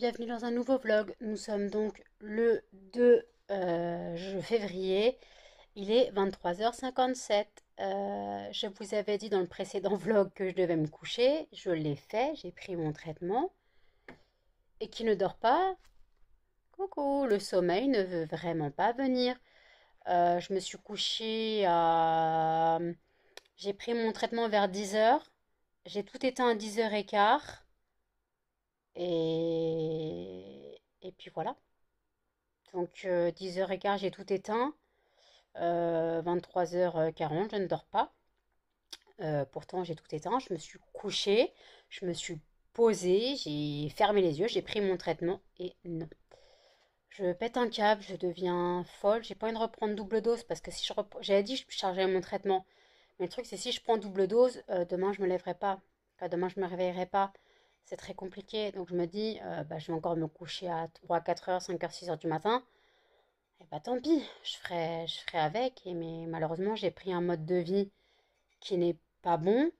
bienvenue dans un nouveau vlog. Nous sommes donc le 2 euh, février, il est 23h57. Euh, je vous avais dit dans le précédent vlog que je devais me coucher, je l'ai fait, j'ai pris mon traitement. Et qui ne dort pas Coucou, le sommeil ne veut vraiment pas venir. Euh, je me suis couchée à... J'ai pris mon traitement vers 10h. J'ai tout éteint à 10h15. Et, puis voilà. Donc 10h15, euh, j'ai tout éteint. 23h40, euh, je ne dors pas. Euh, pourtant, j'ai tout éteint. Je me suis couchée, je me suis posée, j'ai fermé les yeux, j'ai pris mon traitement et non. Je pète un câble, je deviens folle. J'ai pas envie de reprendre double dose parce que si je reprends. J'avais dit que je chargeais mon traitement. Mais le truc, c'est si je prends double dose, demain, je me lèverai pas. Enfin, demain, je me réveillerai pas c'est très compliqué. Donc je me dis, euh, bah, je vais encore me coucher à 3, 4 heures, 5 heures, 6 heures du matin. Et eh bah tant pis, je ferai, je ferai avec. Et mais malheureusement, j'ai pris un mode de vie qui n'est pas bon.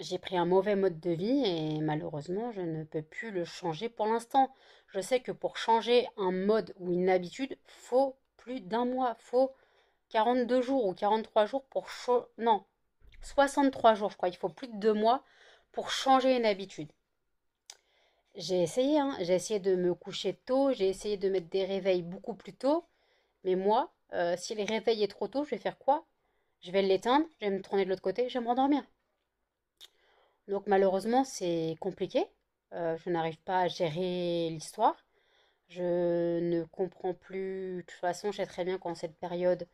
J'ai pris un mauvais mode de vie et malheureusement, je ne peux plus le changer pour l'instant. Je sais que pour changer un mode ou une habitude, faut plus d'un mois, faut 42 jours ou 43 jours pour non, 63 jours, je crois, il faut plus de deux mois pour changer une habitude. J'ai essayé, hein. j'ai essayé de me coucher tôt, j'ai essayé de mettre des réveils beaucoup plus tôt. Mais moi, euh, si les réveils est trop tôt, je vais faire quoi Je vais l'éteindre, je vais me tourner de l'autre côté, je vais me rendormir. Donc malheureusement, c'est compliqué. Euh, je n'arrive pas à gérer l'histoire. Je ne comprends plus. De toute façon, je sais très bien qu'en cette période,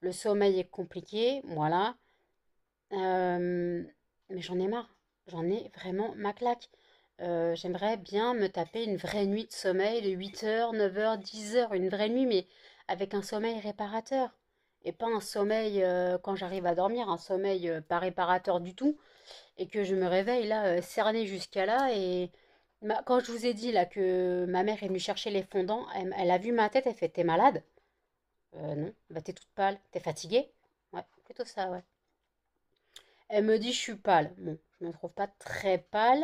le sommeil est compliqué. Voilà. Euh, mais j'en ai marre. J'en ai vraiment ma claque. Euh, j'aimerais bien me taper une vraie nuit de sommeil de 8h, 9h, 10h, une vraie nuit, mais avec un sommeil réparateur. Et pas un sommeil, euh, quand j'arrive à dormir, un sommeil euh, pas réparateur du tout. Et que je me réveille là, cernée jusqu'à là. Et quand je vous ai dit là que ma mère est venue chercher les fondants, elle, a vu ma tête, elle fait T'es malade Non, bah t'es toute pâle, t'es fatiguée Ouais, plutôt ça, ouais. Elle me dit Je suis pâle. Bon, je me trouve pas très pâle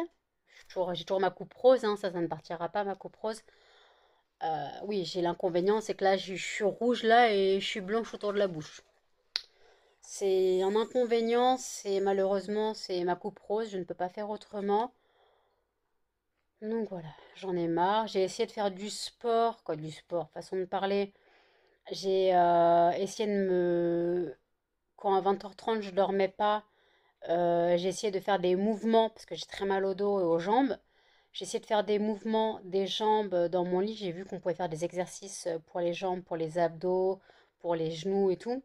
j'ai toujours, ma coupe rose, hein, ça, ça ne partira pas, ma coupe rose. Euh, oui, j'ai l'inconvénient, c'est que là, je, suis rouge là et je suis blanche autour de la bouche. C'est un inconvénient, c'est malheureusement, c'est ma coupe rose, je ne peux pas faire autrement. Donc voilà, j'en ai marre. J'ai essayé de faire du sport, quoi, du sport, façon de parler. J'ai euh, essayé de me... Quand à 20h30, je dormais pas, euh, j'ai essayé de faire des mouvements parce que j'ai très mal au dos et aux jambes. J'ai essayé de faire des mouvements des jambes dans mon lit. J'ai vu qu'on pouvait faire des exercices pour les jambes, pour les abdos, pour les genoux et tout.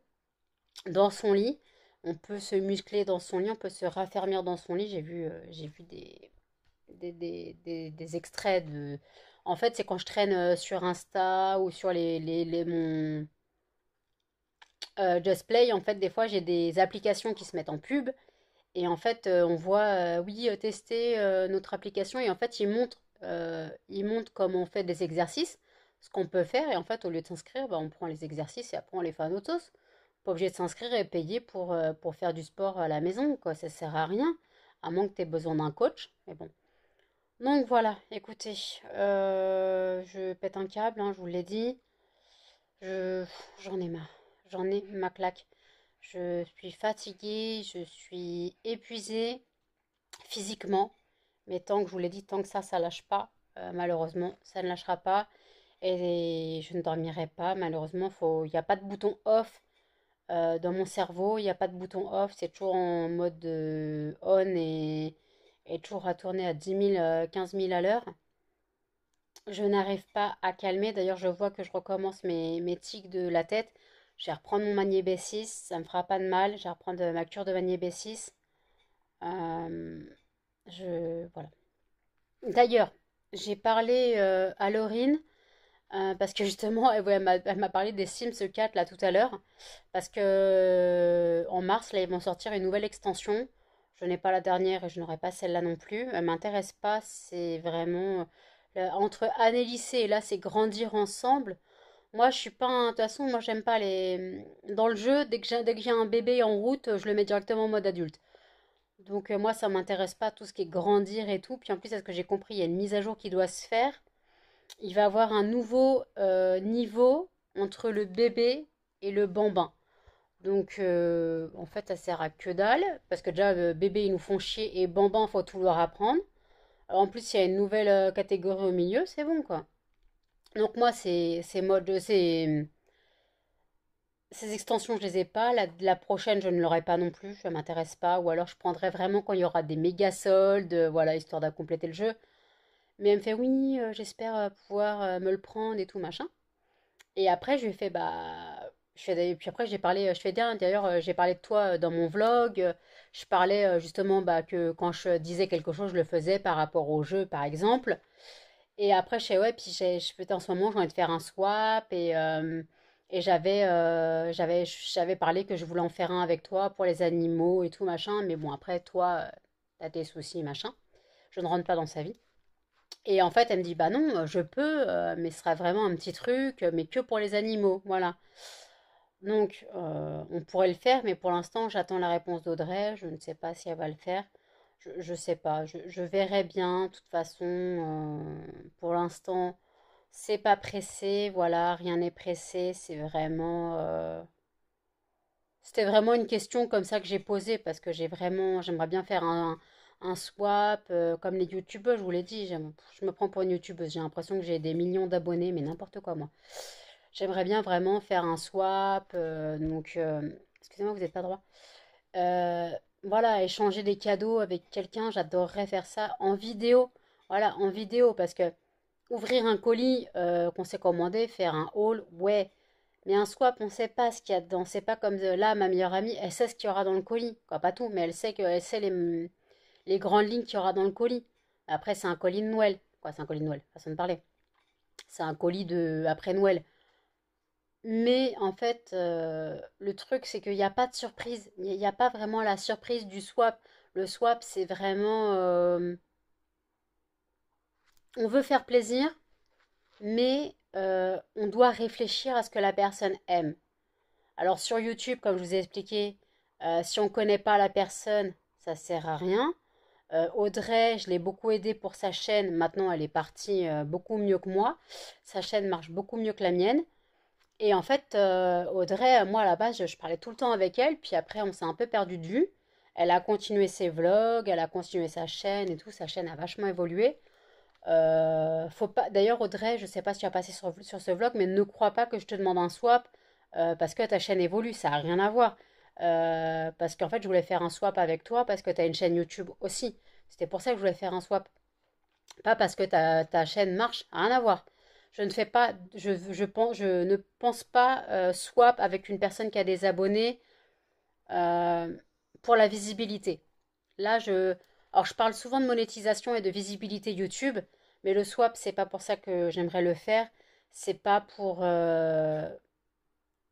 Dans son lit, on peut se muscler dans son lit, on peut se raffermir dans son lit. J'ai vu, euh, j'ai vu des des, des, des, extraits de... En fait, c'est quand je traîne euh, sur Insta ou sur les, les, mon... Just Play, en fait, des fois, j'ai des applications qui se mettent en pub et en fait, euh, on voit, euh, oui, euh, tester notre application. Et en fait, il montre il montre comment on fait des exercices, ce qu'on peut faire. Et en fait, au lieu de s'inscrire, bah, on prend les exercices et après, on les fait à notre Pas obligé de s'inscrire et payer pour, pour faire du sport à la maison. Quoi. Ça sert à rien, à moins que tu aies besoin d'un coach. Mais bon. Donc voilà, écoutez, je pète un câble, hein, je vous l'ai dit. Je, j'en ai marre. J'en ai ma claque. Je suis fatiguée, je suis épuisée physiquement. Mais tant que je vous l'ai dit, tant que ça, ça lâche pas, euh, malheureusement, ça ne lâchera pas. Et je ne dormirai pas, malheureusement. Il n'y a pas de bouton off euh, dans mon cerveau. Il n'y a pas de bouton off. C'est toujours en mode euh, on et, et, toujours à tourner à 10 000, 15 000 à l'heure. Je n'arrive pas à calmer. D'ailleurs, je vois que je recommence mes tics de la tête. Je vais reprendre mon manier B6, ça me fera pas de mal. Je vais reprendre euh, ma cure de manier B6. Euh, je, voilà. D'ailleurs, j'ai parlé euh, à Laurine parce que justement, elle, elle m'a parlé des Sims 4 e là tout à l'heure. Parce que en mars, là, ils vont sortir une nouvelle extension. Je n'ai pas la dernière et je n'aurai pas celle-là non plus. Elle m'intéresse pas. C'est vraiment. Entre lycée et là, c'est grandir ensemble. Moi, je suis pas. un- De toute façon, moi, j'aime pas les. Dans le jeu, dès que j'ai, un bébé en route, je le mets directement en mode adulte. Donc, euh, moi, ça m'intéresse pas tout ce qui est grandir et tout. Puis en plus, à ce que j'ai compris, il y a une mise à jour qui doit se faire. Il va avoir un nouveau euh, niveau entre le bébé et le bambin. Donc, euh, en fait, ça sert à que dalle. Parce que déjà, bébé, ils nous font chier et bambin, faut tout leur apprendre. En plus, il y a une nouvelle catégorie au milieu, c'est bon, quoi. Donc moi, ces, ces modes, ces, ces extensions, je les ai pas. La, la prochaine, je ne l'aurai pas non plus. Je m'intéresse pas. Ou alors, je prendrai vraiment quand il y aura des méga soldes, euh, voilà, histoire de le jeu. Mais elle me fait oui, euh, j'espère euh, pouvoir me le prendre et tout machin. Et après, je lui fait bah, je fais, puis après j'ai parlé, je fais bien. D'ailleurs, j'ai parlé de toi dans mon vlog. Je parlais justement bah que quand je disais quelque chose, je le faisais par rapport au jeu, par exemple. Et après, je sais, ouais, puis je, en ce moment, j'ai envie de faire un swap et, et j'avais, j'avais, j'avais parlé que je voulais en faire un avec toi pour les animaux et tout, machin. Mais bon, après, toi, euh, t'as tes soucis, machin. Je ne rentre pas dans sa vie. Et en fait, elle me dit, bah non, je peux, euh, mais ce sera vraiment un petit truc, mais que pour les animaux, voilà. Donc, euh, on pourrait le faire, mais pour l'instant, j'attends la réponse d'Audrey. Je ne sais pas si elle va le faire je, ne sais pas, je, verrai bien. De toute façon, euh, pour l'instant, c'est pas pressé. Voilà, rien n'est pressé. C'est vraiment. Euh, c'était vraiment une question comme ça que j'ai posée parce que j'ai vraiment. J'aimerais bien faire un, un swap euh, comme les youtubeurs, je vous l'ai dit. Je me prends pour une youtubeuse. J'ai l'impression que j'ai des millions d'abonnés, mais n'importe quoi, moi. J'aimerais bien vraiment faire un swap. donc, excusez-moi, vous n'êtes pas droit voilà, échanger des cadeaux avec quelqu'un, j'adorerais faire ça en vidéo. Voilà, en vidéo, parce que ouvrir un colis euh, qu'on s'est commandé, faire un haul, ouais. Mais un swap, on ne sait pas ce qu'il y a dedans. C'est pas comme de, là, ma meilleure amie, elle sait ce qu'il y aura dans le colis. Quoi, pas tout, mais elle sait, que, elle sait les, les grandes lignes qu'il y aura dans le colis. Après, c'est un colis de Noël. Quoi, c'est un colis de Noël, façon de parler. C'est un colis de après Noël. Mais en fait, euh, le truc, c'est qu'il n'y a pas de surprise. Il n'y a pas vraiment la surprise du swap. Le swap, c'est vraiment... Euh, on veut faire plaisir, mais euh, on doit réfléchir à ce que la personne aime. Alors sur YouTube, comme je vous ai expliqué, si on ne connaît pas la personne, ça ne sert à rien. Audrey, je l'ai beaucoup aidée pour sa chaîne. Maintenant, elle est partie beaucoup mieux que moi. Sa chaîne marche beaucoup mieux que la mienne. Et en fait, euh, Audrey, moi à la base, je, parlais tout le temps avec elle, puis après, on s'est un peu perdu de vue. Elle a continué ses vlogs, elle a continué sa chaîne et tout. Sa chaîne a vachement évolué. Euh, faut pas. D'ailleurs, Audrey, je sais pas si tu as passé sur, sur, ce vlog, mais ne crois pas que je te demande un swap euh, parce que ta chaîne évolue, ça a rien à voir. parce qu'en fait, je voulais faire un swap avec toi parce que tu as une chaîne YouTube aussi. C'était pour ça que je voulais faire un swap. Pas parce que ta, ta chaîne marche, rien à voir je ne fais pas, je, pense, je ne pense pas euh, swap avec une personne qui a des abonnés euh, pour la visibilité. Là, je, alors je parle souvent de monétisation et de visibilité YouTube, mais le swap, c'est pas pour ça que j'aimerais le faire. C'est pas pour, euh,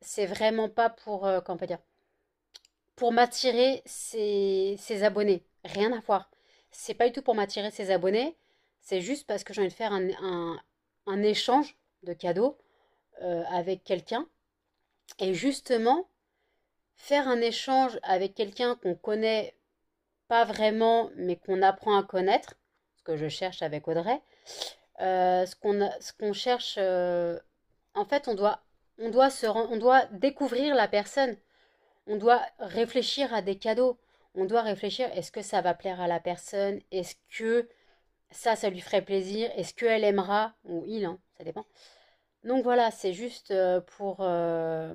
c'est vraiment pas pour, comment dire, pour m'attirer ses, abonnés. Rien à voir. C'est pas du tout pour m'attirer ses abonnés. C'est juste parce que j'ai envie de faire un un échange de cadeaux euh, avec quelqu'un. Et justement, faire un échange avec quelqu'un qu'on connaît pas vraiment, mais qu'on apprend à connaître, ce que je cherche avec Audrey, euh, ce qu'on cherche, euh, en fait, on doit, on, doit se, on doit découvrir la personne. On doit réfléchir à des cadeaux. On doit réfléchir, est-ce que ça va plaire à la personne Est-ce que ça, ça lui ferait plaisir. Est-ce qu'elle aimera Ou il, hein, ça dépend. Donc voilà, c'est juste euh, pour, euh,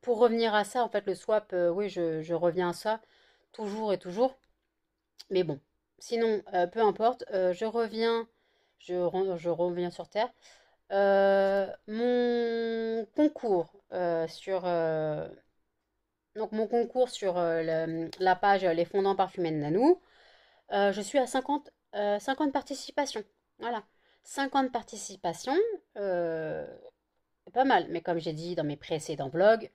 pour revenir à ça. En fait, le swap, euh, oui, je, reviens à ça. Toujours et toujours. Mais bon, sinon, peu importe. je reviens. Je, reviens sur Terre. mon concours sur. donc mon concours sur la, la page Les fondants parfumés de Nanou. je suis à 50 euh, 50 participations. Voilà. 50 participations, euh, pas mal. Mais comme j'ai dit dans mes précédents blogs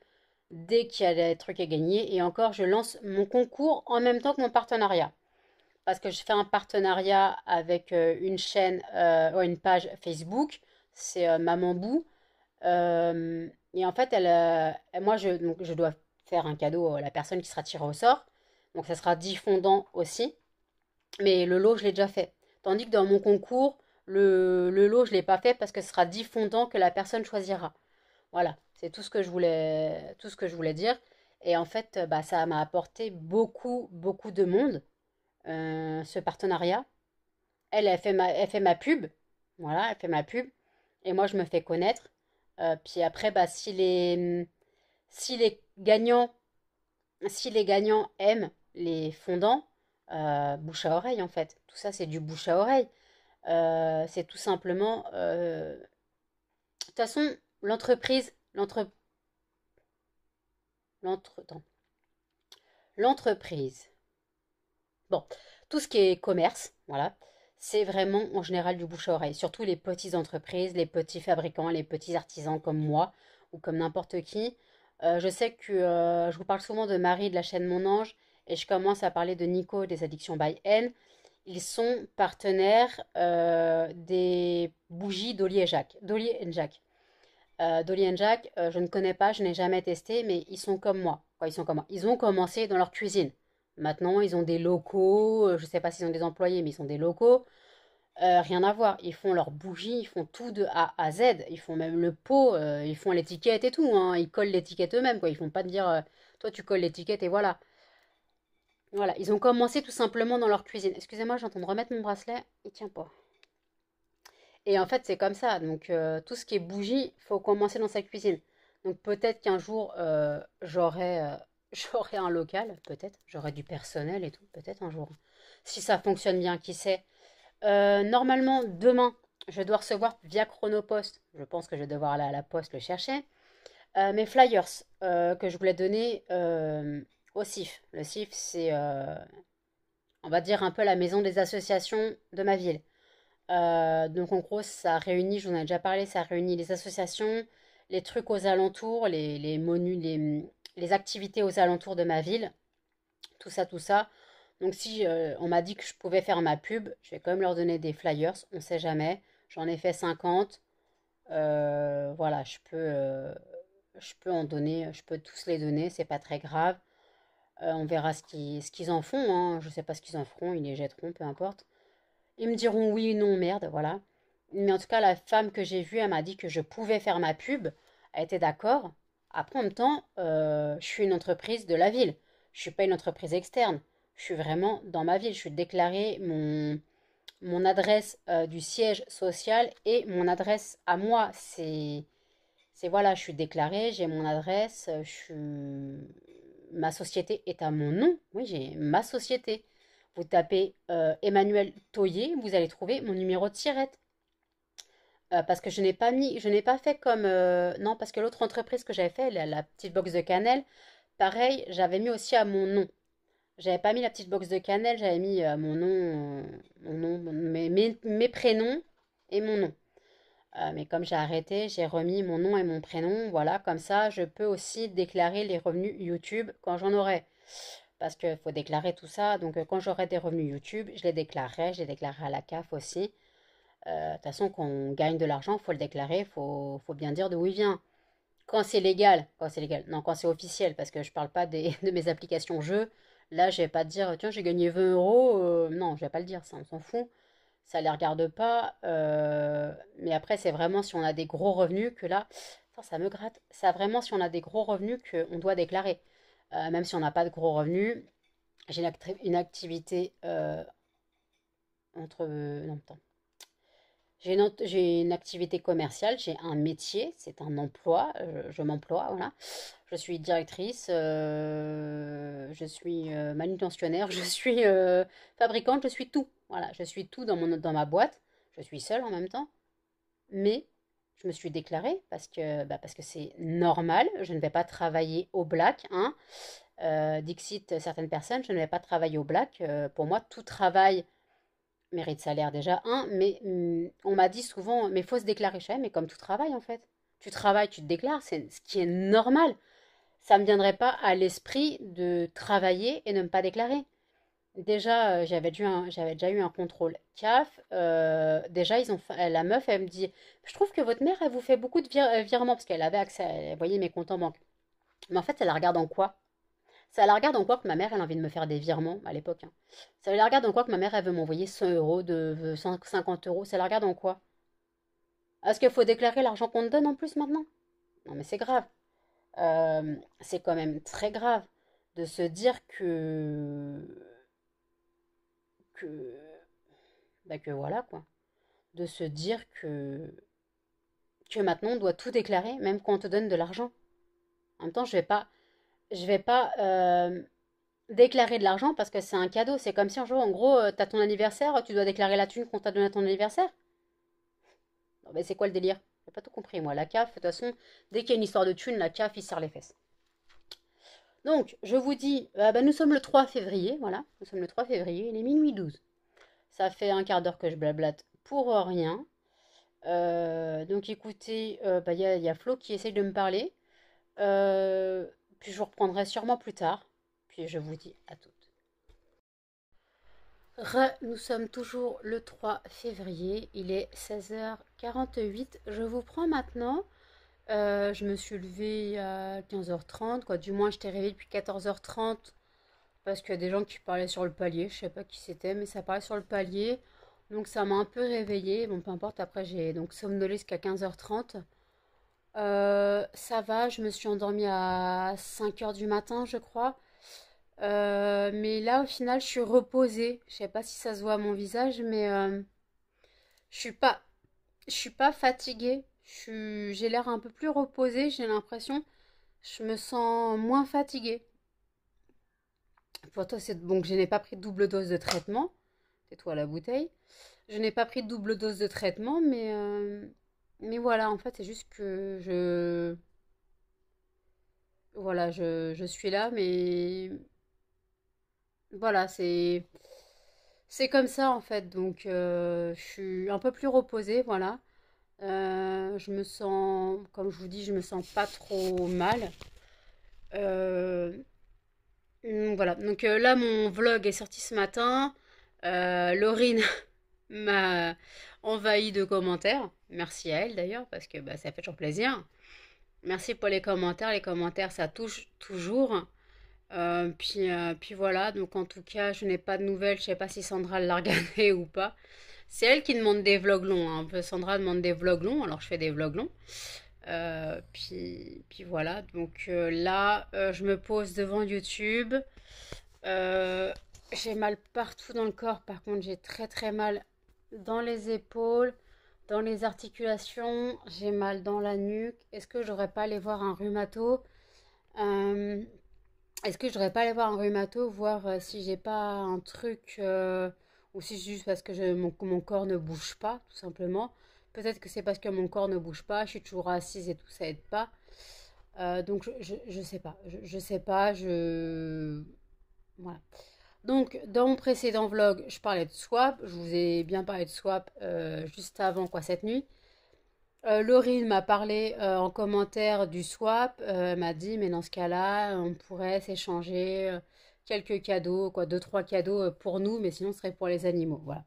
dès qu'il y a des trucs à gagner, et encore, je lance mon concours en même temps que mon partenariat. Parce que je fais un partenariat avec euh, une chaîne, euh, une page Facebook, c'est euh, Maman Bou. Euh, et en fait, elle, moi, je, je dois faire un cadeau à la personne qui sera tirée au sort. Donc, ça sera diffondant aussi mais le lot, je l'ai déjà fait. Tandis que dans mon concours, le, le lot, je ne l'ai pas fait parce que ce sera fondants que la personne choisira. Voilà, c'est tout ce que je voulais, tout ce que je voulais dire. Et en fait, bah, ça m'a apporté beaucoup, beaucoup de monde, euh, ce partenariat. Elle, elle fait, ma, fait ma pub. Voilà, elle fait ma pub. Et moi, je me fais connaître. Euh, puis après, bah, si, les, si les gagnants si les gagnants aiment les fondants, euh, bouche à oreille en fait. Tout ça, c'est du bouche à oreille. Euh, c'est tout simplement. Euh, de toute façon, l'entreprise, l'entre, l'entreprise. Bon, tout ce qui est commerce, voilà, c'est vraiment en général du bouche à oreille. Surtout les petites entreprises, les petits fabricants, les petits artisans comme moi ou comme n'importe qui. je sais que je vous parle souvent de Marie de la chaîne Mon Ange et je commence à parler de Nico des Addictions by N, ils sont partenaires euh, des bougies Dolly et Jacques. Dolly et Jacques. Euh, dolly euh, je ne connais pas, je n'ai jamais testé, mais ils sont comme moi. ils sont comme moi. Ils ont commencé dans leur cuisine. Maintenant, ils ont des locaux. Je ne sais pas s'ils ont des employés, mais ils ont des locaux. rien à voir. Ils font leurs bougies, ils font tout de A à Z. Ils font même le pot, ils font l'étiquette et tout. Hein. Ils collent l'étiquette eux-mêmes. Ils Ils font pas de dire, toi tu colles l'étiquette et voilà. Voilà, ils ont commencé tout simplement dans leur cuisine. Excusez-moi, j'entends de remettre mon bracelet, il tient pas. Et en fait, c'est comme ça. Donc, euh, tout ce qui est bougie, faut commencer dans sa cuisine. Donc, peut-être qu'un jour, euh, euh, j'aurai un local, peut-être. J'aurai du personnel et tout, peut-être un jour. Si ça fonctionne bien, qui sait. normalement, demain, je dois recevoir via Chronopost. Je pense que je vais devoir aller à la poste le chercher. mes flyers que je voulais donner au CIF. Le CIF, c'est, euh, on va dire, un peu la maison des associations de ma ville. Euh, donc en gros, ça réunit, je vous en ai déjà parlé, ça réunit les associations, les trucs aux alentours, les, les les, activités aux alentours de ma ville, tout ça, tout ça. Donc si euh, on m'a dit que je pouvais faire ma pub, je vais quand même leur donner des flyers, on sait jamais. J'en ai fait 50. voilà, je peux, je peux en donner, je peux tous les donner, c'est pas très grave. Euh, on verra ce qu'ils en font. Hein. Je ne sais pas ce qu'ils en feront. Ils les jetteront, peu importe. Ils me diront oui, non, merde, voilà. Mais en tout cas, la femme que j'ai vue, elle m'a dit que je pouvais faire ma pub. Elle était d'accord. Après, en même temps, euh, je suis une entreprise de la ville. Je suis pas une entreprise externe. Je suis vraiment dans ma ville. Je suis déclarée mon, mon adresse euh, du siège social et mon adresse à moi. C'est c'est voilà, je suis déclarée, j'ai mon adresse, je suis ma société est à mon nom. Oui, j'ai ma société. Vous tapez euh, Emmanuel Toyer, vous allez trouver mon numéro de tirette. Euh, parce que je n'ai pas mis, je n'ai pas fait comme. Euh, non, parce que l'autre entreprise que j'avais fait, la, petite box de cannelle, pareil, j'avais mis aussi à mon nom. J'avais pas mis la petite box de cannelle, j'avais mis mon nom, mon nom mes prénoms et mon nom. Euh, mais comme j'ai arrêté, j'ai remis mon nom et mon prénom. Voilà, comme ça, je peux aussi déclarer les revenus YouTube quand j'en aurai. Parce qu'il faut déclarer tout ça. Donc, euh, quand j'aurai des revenus YouTube, je les déclarerai. Je les déclarerai à la CAF aussi. Euh, de toute façon, quand on gagne de l'argent, il faut le déclarer. Il faut, bien dire d'où il vient. Quand c'est légal, quand c'est légal, non, quand c'est officiel, parce que je ne parle pas des, de mes applications jeux. Là, je ne vais pas te dire, tiens, j'ai gagné 20 euros. non, je ne vais pas le dire, ça, on s'en fout ça les regarde pas. Euh, mais après, c'est vraiment si on a des gros revenus que là, ça me gratte. Ça vraiment si on a des gros revenus qu'on doit déclarer. Euh, même si on n'a pas de gros revenus, j'ai une, activité euh, entre. Non, attends. J'ai une, activité commerciale, j'ai un métier, c'est un emploi, euh, je, m'emploie, voilà. Je suis directrice, euh, je suis euh, manutentionnaire, je suis fabricante, je suis tout. Voilà, je suis tout dans, mon, dans ma boîte, je suis seule en même temps. Mais je me suis déclarée parce que bah parce que c'est normal, je ne vais pas travailler au black. Hein. Dixit, certaines personnes, je ne vais pas travailler au black. pour moi, tout travail mérite salaire déjà, un, mais mm, on m'a dit souvent, mais faut se déclarer chez mais comme tout travail en fait. Tu travailles, tu te déclares, c'est ce qui est normal. Ça ne me viendrait pas à l'esprit de travailler et ne me pas déclarer. Déjà, euh, j'avais déjà eu un contrôle CAF. Euh, déjà, ils ont la meuf, elle me dit Je trouve que votre mère, elle vous fait beaucoup de euh, virements parce qu'elle avait accès, vous elle mes comptes en banque. Mais en fait, elle la regarde en quoi ça la regarde en quoi que ma mère, elle a envie de me faire des virements à l'époque. Hein. Ça la regarde en quoi que ma mère, elle veut m'envoyer 100 euros, de 150 euh, euros. Ça la regarde en quoi Est-ce qu'il faut déclarer l'argent qu'on te donne en plus maintenant Non, mais c'est grave. Euh, c'est quand même très grave de se dire que. que. Bah que voilà quoi. De se dire que. que maintenant on doit tout déclarer, même quand on te donne de l'argent. En même temps, je vais pas je vais pas euh, déclarer de l'argent parce que c'est un cadeau. C'est comme si un jour, en gros, euh, tu as ton anniversaire, tu dois déclarer la thune qu'on t'a donnée à ton anniversaire. Non, mais c'est quoi le délire J'ai pas tout compris, moi. La CAF, de toute façon, dès qu'il y a une histoire de thune, la CAF, il serre les fesses. Donc, je vous dis, euh, bah, nous sommes le 3 février, voilà. Nous sommes le 3 février, il est minuit 12. Ça fait un quart d'heure que je blablate pour rien. donc écoutez, bah, il bah, y, y, a Flo qui essaye de me parler. Euh, je vous reprendrai sûrement plus tard. Puis je vous dis à toutes. Re, nous sommes toujours le 3 février, il est 16h48. Je vous prends maintenant. Euh, je me suis levée à 15h30, quoi. Du moins, j'étais réveillée depuis 14h30 parce qu'il y a des gens qui parlaient sur le palier. Je ne sais pas qui c'était, mais ça parlait sur le palier. Donc ça m'a un peu réveillée. Bon, peu importe. Après, j'ai donc somnolé jusqu'à 15h30. Euh, ça va, je me suis endormie à 5 heures du matin, je crois. Euh, mais là, au final, je suis reposée. Je sais pas si ça se voit à mon visage, mais euh, je suis pas, je suis pas fatiguée. J'ai l'air un peu plus reposée, j'ai l'impression. Je me sens moins fatiguée. Pour toi, c'est bon que je n'ai pas pris de double dose de traitement. Tais-toi la bouteille. Je n'ai pas pris de double dose de traitement, mais mais voilà, en fait, c'est juste que je. Voilà, je, suis là, mais. Voilà, c'est. C'est comme ça, en fait. Donc, euh, je suis un peu plus reposée, voilà. Euh, je me sens, comme je vous dis, je me sens pas trop mal. Euh, voilà, donc là, mon vlog est sorti ce matin. Laurine m'a envahi de commentaires. Merci à elle d'ailleurs, parce que bah, ça fait toujours plaisir. Merci pour les commentaires. Les commentaires, ça touche toujours. Euh, puis, euh, puis voilà, donc en tout cas, je n'ai pas de nouvelles. Je sais pas si Sandra l'a regardé ou pas. C'est elle qui demande des vlogs longs. Hein. Euh, Sandra demande des vlogs longs, alors je fais des vlogs longs. puis, puis voilà, donc là, je me pose devant YouTube. j'ai mal partout dans le corps, par contre, j'ai très très mal dans les épaules dans les articulations, j'ai mal dans la nuque. Est-ce que j'aurais pas allé voir un rhumato euh, Est-ce que j'aurais pas allé voir un rhumato, voir euh, si j'ai pas un truc euh, ou si c'est juste parce que mon, corps ne bouge pas, tout simplement. Peut-être que c'est parce que mon corps ne bouge pas, je suis toujours assise et tout, ça aide pas. donc je, je, sais pas, je, je sais pas, je voilà. Donc, dans mon précédent vlog, je parlais de swap. Je vous ai bien parlé de swap euh, juste avant, quoi, cette nuit. Euh, Laurine m'a parlé euh, en commentaire du swap. elle m'a dit, mais dans ce cas-là, on pourrait s'échanger quelques cadeaux, quoi, deux, trois cadeaux pour nous, mais sinon, ce serait pour les animaux. Voilà.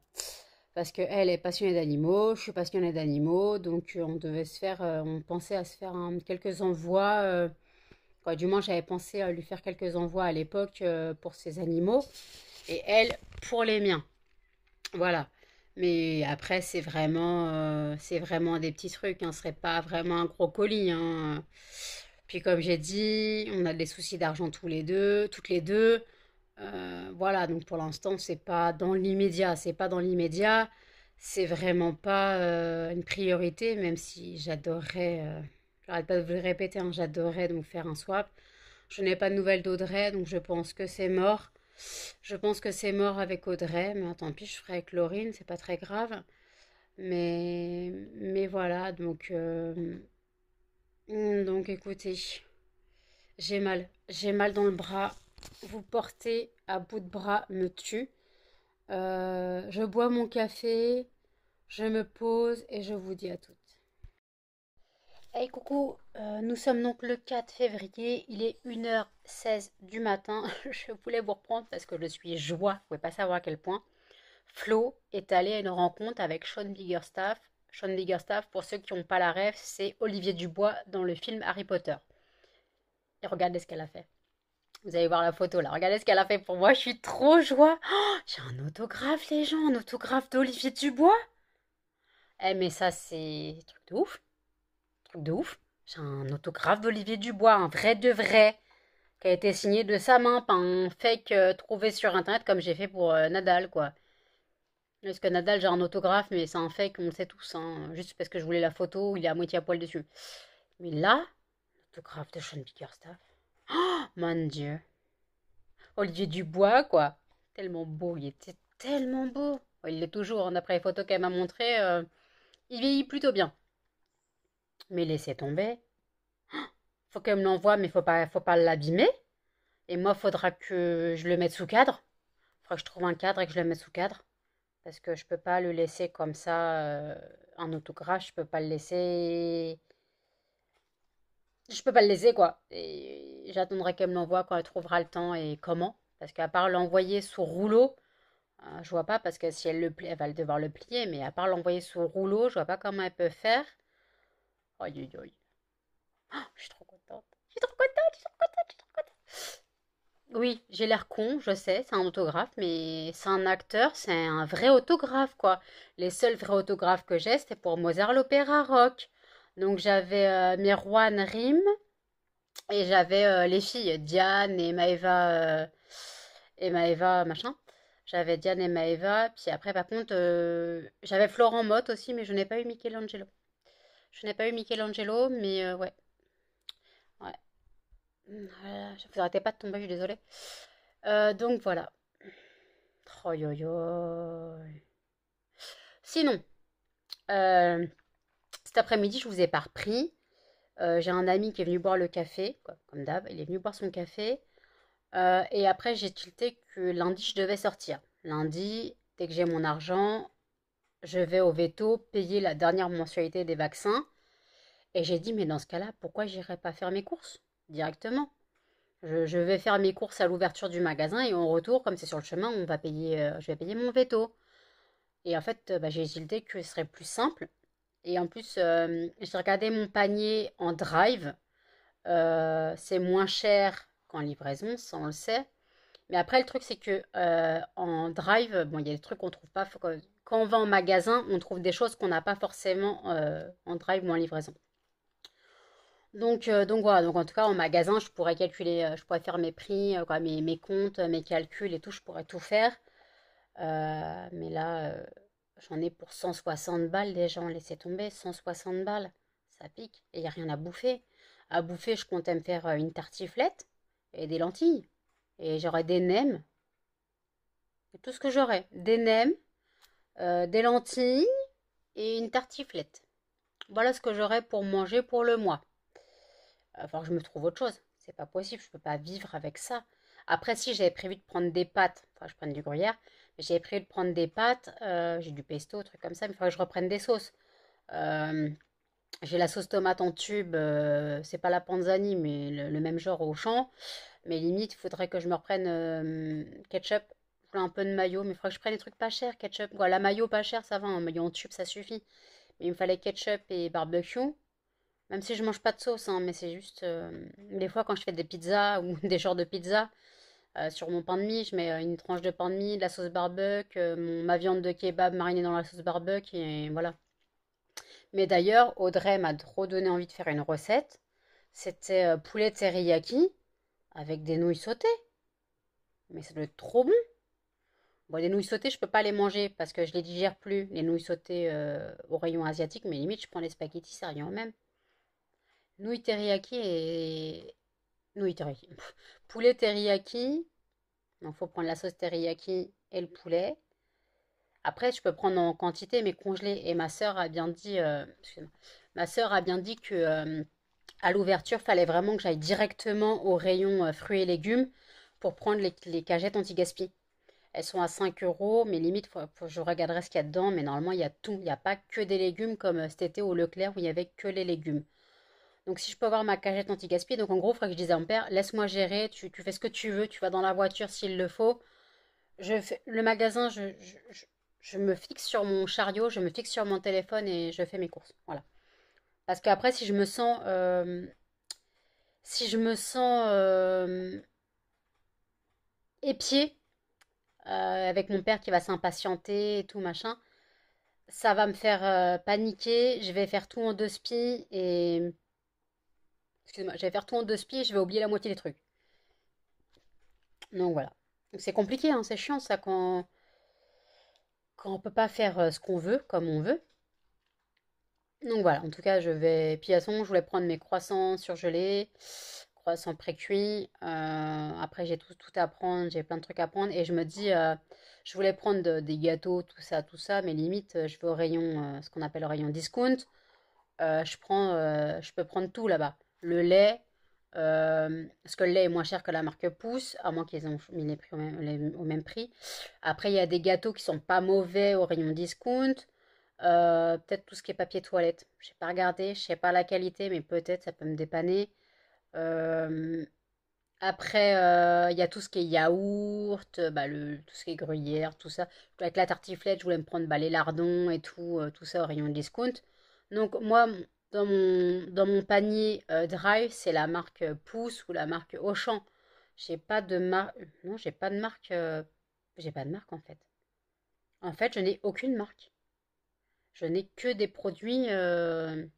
Parce qu'elle est passionnée d'animaux, je suis passionnée d'animaux, donc on devait se faire, on pensait à se faire quelques envois du moins, j'avais pensé à lui faire quelques envois à l'époque euh, pour ses animaux et elle pour les miens. Voilà. Mais après, c'est vraiment, euh, c'est vraiment des petits trucs. Hein. Ce ne serait pas vraiment un gros colis. Hein. Puis comme j'ai dit, on a des soucis d'argent tous les deux, toutes les deux. Euh, voilà, donc pour l'instant, c'est pas dans l'immédiat. C'est pas dans l'immédiat. C'est vraiment pas une priorité, même si j'adorerais J'arrête pas de vous le répéter, hein, j'adorerais donc faire un swap. Je n'ai pas de nouvelles d'Audrey, donc je pense que c'est mort. Je pense que c'est mort avec Audrey, mais tant pis, je ferai avec Laurine, c'est pas très grave. Mais, mais voilà, donc, euh, donc écoutez, j'ai mal, j'ai mal dans le bras. Vous portez à bout de bras me tue. Euh, je bois mon café, je me pose et je vous dis à toutes. Hey coucou, euh, nous sommes donc le 4 février, il est 1h16 du matin. je voulais vous reprendre parce que je suis joie, vous pouvez pas savoir à quel point. Flo est allée à une rencontre avec Sean Biggerstaff. Sean Biggerstaff, pour ceux qui n'ont pas la rêve, c'est Olivier Dubois dans le film Harry Potter. Et regardez ce qu'elle a fait. Vous allez voir la photo là. Regardez ce qu'elle a fait pour moi. Je suis trop joie. J'ai un autographe, les gens. Un autographe d'Olivier Dubois. Eh, mais ça, c'est truc de ouf. Truc de ouf. J'ai un autographe d'Olivier Dubois, un vrai de vrai, qui a été signé de sa main par un fake euh, trouvé sur internet comme j'ai fait pour euh, Nadal, quoi. Parce que Nadal, j'ai un autographe, mais c'est un fake, on le sait tous, hein, juste parce que je voulais la photo, il est à moitié à poil dessus. Mais là, l'autographe de Sean Bickerstaff. Oh mon dieu. Olivier Dubois, quoi. Tellement beau, il était tellement beau. Il l'est toujours, hein, d'après les photos qu'elle m'a montrées. Euh, il vieillit plutôt bien. Mais laisser tomber. Faut qu'elle me l'envoie, mais faut pas, faut pas l'abîmer. Et moi, faudra que je le mette sous cadre. Faudra que je trouve un cadre et que je le mette sous cadre. Parce que je peux pas le laisser comme ça, euh, en autographe. Je peux pas le laisser. Je peux pas le laisser, quoi. Et j'attendrai qu'elle me l'envoie quand elle trouvera le temps et comment. Parce qu'à part l'envoyer sous rouleau, je euh, je vois pas. Parce que si elle le elle va devoir le plier. Mais à part l'envoyer sous rouleau, je vois pas comment elle peut faire. Aïe aïe aïe. Ah, je suis trop contente. Je suis trop contente, je suis trop contente, je suis contente. Oui, j'ai l'air con, je sais, c'est un autographe, mais c'est un acteur, c'est un vrai autographe, quoi. Les seuls vrais autographes que j'ai, c'était pour Mozart l'Opéra Rock. Donc j'avais euh, Mirwan Rim et j'avais euh, les filles, Diane et Maeva, euh, et Maeva machin. J'avais Diane et Maeva, puis après, par contre, euh, j'avais Florent Mott aussi, mais je n'ai pas eu Michelangelo. Je n'ai pas eu Michelangelo, mais euh, ouais. Ouais. ne vous arrêtez pas de tomber, je suis désolée. Euh, donc voilà. Trois, oh, yo, yo. Sinon, euh, cet après-midi, je vous ai pas repris. j'ai un ami qui est venu boire le café, comme d'hab. Il est venu boire son café. et après, j'ai tilté que lundi, je devais sortir. Lundi, dès que j'ai mon argent, je vais au veto payer la dernière mensualité des vaccins. Et j'ai dit, mais dans ce cas-là, pourquoi j'irai pas faire mes courses directement je, vais faire mes courses à l'ouverture du magasin et en retour, comme c'est sur le chemin, on va payer, euh, je vais payer mon veto. Et en fait, bah, j'ai hésité que ce serait plus simple. Et en plus, je euh, j'ai regardé mon panier en drive. Euh, c'est moins cher qu'en livraison, ça on le sait. Mais après, le truc, c'est que en drive, bon, il y a des trucs qu'on trouve pas, quand on va en magasin, on trouve des choses qu'on n'a pas forcément euh, en drive ou en livraison. Donc, euh, donc voilà, donc en tout cas en magasin, je pourrais calculer, euh, je pourrais faire mes prix, mes, mes, comptes, mes calculs et tout, je pourrais tout faire. mais là, j'en ai pour 160 balles déjà, on laissait tomber, 160 balles, ça pique, et il n'y a rien à bouffer. À bouffer, je comptais me faire une tartiflette et des lentilles. Et j'aurais des nems. Et tout ce que j'aurais, des nems, euh, des lentilles et une tartiflette. Voilà ce que j'aurai pour manger pour le mois. Enfin, je me trouve autre chose. C'est pas possible, je peux pas vivre avec ça. Après, si j'avais prévu de prendre des pâtes, enfin, je prends du gruyère, mais j'avais prévu de prendre des pâtes, euh, j'ai du pesto, trucs comme ça, mais il faudrait que je reprenne des sauces. Euh, j'ai la sauce tomate en tube, c'est pas la panzani, mais le, le, même genre au champ. Mais limite, il faudrait que je me reprenne ketchup un peu de maillot, mais il faudrait que je prenne des trucs pas chers, ketchup. voilà la maillot pas chère, ça va, un hein, maillot en tube, ça suffit. Mais il me fallait ketchup et barbecue. Même si je mange pas de sauce, hein, mais c'est juste. Euh, des fois, quand je fais des pizzas ou des genres de pizzas, euh, sur mon pain de mie, je mets euh, une tranche de pain de mie, de la sauce barbecue, ma viande de kebab marinée dans la sauce barbecue, et voilà. Mais d'ailleurs, Audrey m'a trop donné envie de faire une recette. C'était poulet teriyaki avec des nouilles sautées. Mais c'est doit trop bon! Bon, les nouilles sautées, je ne peux pas les manger parce que je les digère plus. Les nouilles sautées euh, au rayon asiatique, mais limite, je prends les spaghettis, c'est rien au même. Nouilles teriyaki et... Nouilles teriyaki. poulet teriyaki. Donc, faut prendre la sauce teriyaki et le poulet. Après, je peux prendre en quantité, mais congelé. Et ma soeur a bien dit... Euh... Ma soeur a bien dit que... Euh, à l'ouverture, fallait vraiment que j'aille directement au rayon euh, fruits et légumes pour prendre les, les cagettes anti-gaspi. Elles sont à 5 euros, mais limite, je regarderai ce qu'il y a dedans. Mais normalement, il y a tout. Il n'y a pas que des légumes comme euh, cet été au Leclerc où il n'y avait que les légumes. Donc, si je peux avoir ma cagette anti-gaspille, donc en gros, il faudrait que je dise à mon père laisse-moi gérer, tu, fais ce que tu veux, tu vas dans la voiture s'il le faut. Je fais, le magasin, je, me fixe sur mon chariot, je me fixe sur mon téléphone et je fais mes courses. Voilà. Parce qu'après, si je me sens. si je me sens. Euh, euh euh, avec mon père qui va s'impatienter et tout machin, ça va me faire euh, paniquer, je vais faire tout en deux spies et... Excuse-moi, je vais faire tout en deux spies et je vais oublier la moitié des trucs. Donc voilà. C'est compliqué, hein, c'est chiant ça quand... quand on peut pas faire euh, ce qu'on veut, comme on veut. Donc voilà, en tout cas, je vais... Puis je voulais prendre mes croissants surgelés. Sans pré cuit euh, après, j'ai tout, à prendre, j'ai plein de trucs à prendre. Et je me dis, euh, je voulais prendre des gâteaux, tout ça, tout ça, mais limite, euh, je vais au rayon, ce qu'on appelle le rayon discount. je, prends, je peux prendre tout là-bas. Le lait, parce que le lait est moins cher que la marque Pousse, à moins qu'ils aient mis les prix au même, prix. Après, il y a des gâteaux qui sont pas mauvais au rayon discount. peut-être tout ce qui est papier toilette. Je sais pas regarder, je sais pas la qualité, mais peut-être ça peut me dépanner. Euh, après, euh, il y a tout ce qui est yaourt, bah, tout ce qui est gruyère, tout ça. Avec la tartiflette, je voulais me prendre bah, les lardons et tout, euh, tout ça au rayon de discount. Donc moi, dans mon, panier Drive, c'est la marque Pousse ou la marque Auchan. J'ai pas de marque. Non, j'ai pas de marque. J'ai pas de marque en fait. En fait, je n'ai aucune marque. Je n'ai que des produits. Je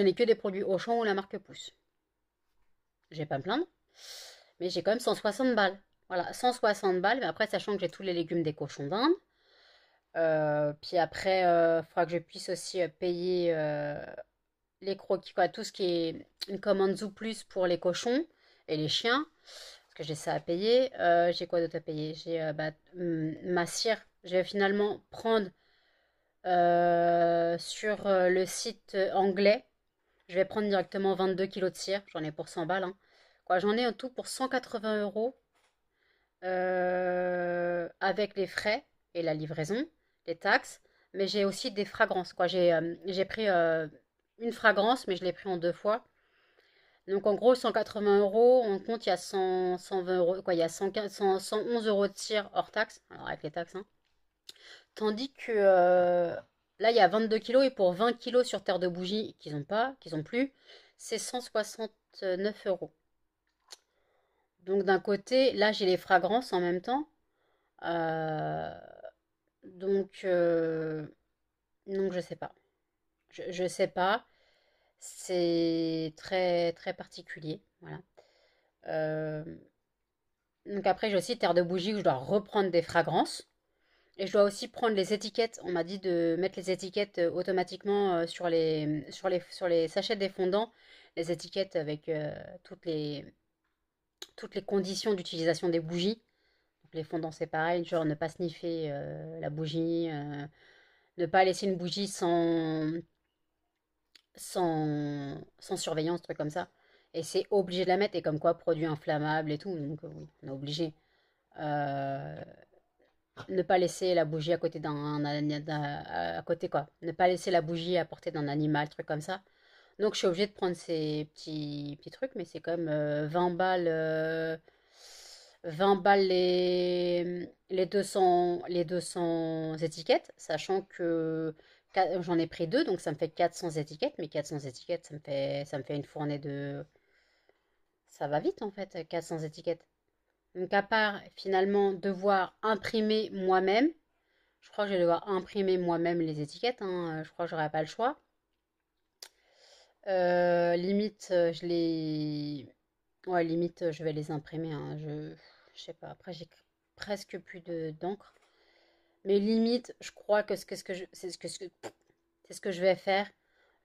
n'ai que des produits Auchan ou la marque Pousse j'ai pas me plaindre. Mais j'ai quand même 160 balles. Voilà, 160 balles, mais après, sachant que j'ai tous les légumes des cochons d'Inde. Euh, puis après, il euh, faudra que je puisse aussi euh, payer les croquis, quoi, tout ce qui est une commande ou Plus pour les cochons et les chiens. Parce que j'ai ça à payer. j'ai quoi d'autre à payer J'ai bah, mm, ma cire. Je vais finalement prendre sur le site anglais je vais prendre directement 22 kg de cire. J'en ai pour 100 balles. Hein. Quoi, j'en ai en tout pour 180 euros euh, avec les frais et la livraison, les taxes. Mais j'ai aussi des fragrances. Quoi, j'ai euh, pris euh, une fragrance, mais je l'ai pris en deux fois. Donc en gros, 180 euros, on compte, il y a 100, 120 euros, quoi, il y a 111 euros de cire hors taxe, alors avec les taxes, hein. Tandis que Là, il y a 22 kilos et pour 20 kilos sur terre de bougie qu'ils n'ont pas, qu'ils n'ont plus, c'est 169 euros. Donc d'un côté, là j'ai les fragrances en même temps. Euh, donc, euh, donc je sais pas. Je, sais pas. C'est très très particulier. Voilà. Euh, donc après j'ai aussi Terre de Bougie où je dois reprendre des fragrances. Et je dois aussi prendre les étiquettes. On m'a dit de mettre les étiquettes euh, automatiquement euh, sur les, sur les, sur les sachets des fondants. Les étiquettes avec euh, toutes, les, toutes les conditions d'utilisation des bougies. les fondants, c'est pareil, genre ne pas sniffer la bougie, ne pas laisser une bougie sans, sans, sans surveillance, truc comme ça. Et c'est obligé de la mettre. Et comme quoi, produit inflammable et tout. Donc oui, on est obligé. Euh, ne pas laisser la bougie à côté d'un, euh, à côté quoi, ne pas laisser la bougie à portée d'un animal, truc comme ça. Donc je suis obligée de prendre ces petits, trucs, mais c'est quand même 20 balles, 20 euh, balles les, les 200, les 200 étiquettes, sachant que j'en ai pris deux, donc ça me fait 400 étiquettes, mais 400 étiquettes, ça me fait, ça me fait une fournée de, ça va vite en fait, 400 étiquettes. Donc à part finalement devoir imprimer moi-même, je crois que je vais devoir imprimer moi-même les étiquettes, hein, euh, je crois que j'aurai pas le choix. Euh, limite, euh, je les... limite, je vais les imprimer, hein, je... je sais pas, après j'ai presque plus d'encre. Mais limite, je crois que ce que je... que... C'est ce que je vais faire.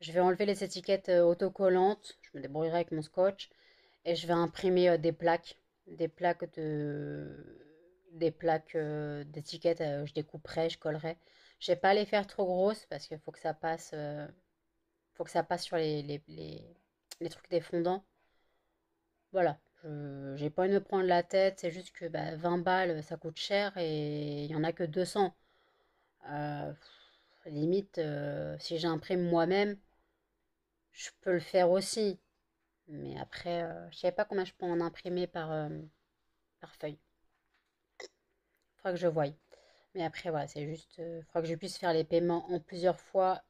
Je vais enlever les étiquettes autocollantes, je me débrouillerai avec mon scotch, et je vais imprimer des plaques des plaques de des plaques euh, d'étiquettes euh, je découperai, je collerai. Je vais pas les faire trop grosses parce qu'il faut que ça passe, euh, faut que ça passe sur les, les, les, trucs des fondants. Voilà, j'ai pas envie de me prendre la tête, c'est juste que 20 bah, balles ça coûte cher et il y en a que 200. limite, si j'imprime moi-même, je peux le faire aussi. Mais après, euh, je ne savais pas combien je peux en imprimer par, euh, par feuille. Il faudra que je voie. Mais après, voilà, c'est juste. Il euh, faudra que je puisse faire les paiements en plusieurs fois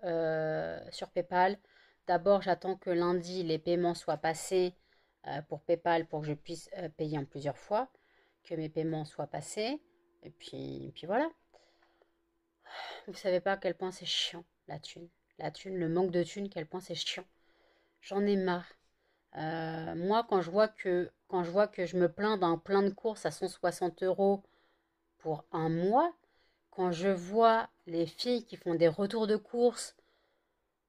sur PayPal. D'abord, j'attends que lundi, les paiements soient passés pour PayPal pour que je puisse payer en plusieurs fois. Que mes paiements soient passés. Et puis, puis voilà. Vous savez pas à quel point c'est chiant, la thune. La thune, le manque de thune, quel point c'est chiant. J'en ai marre. Euh, moi, quand je, vois que, quand je vois que je me plains d'un plein de courses à 160 euros pour un mois, quand je vois les filles qui font des retours de course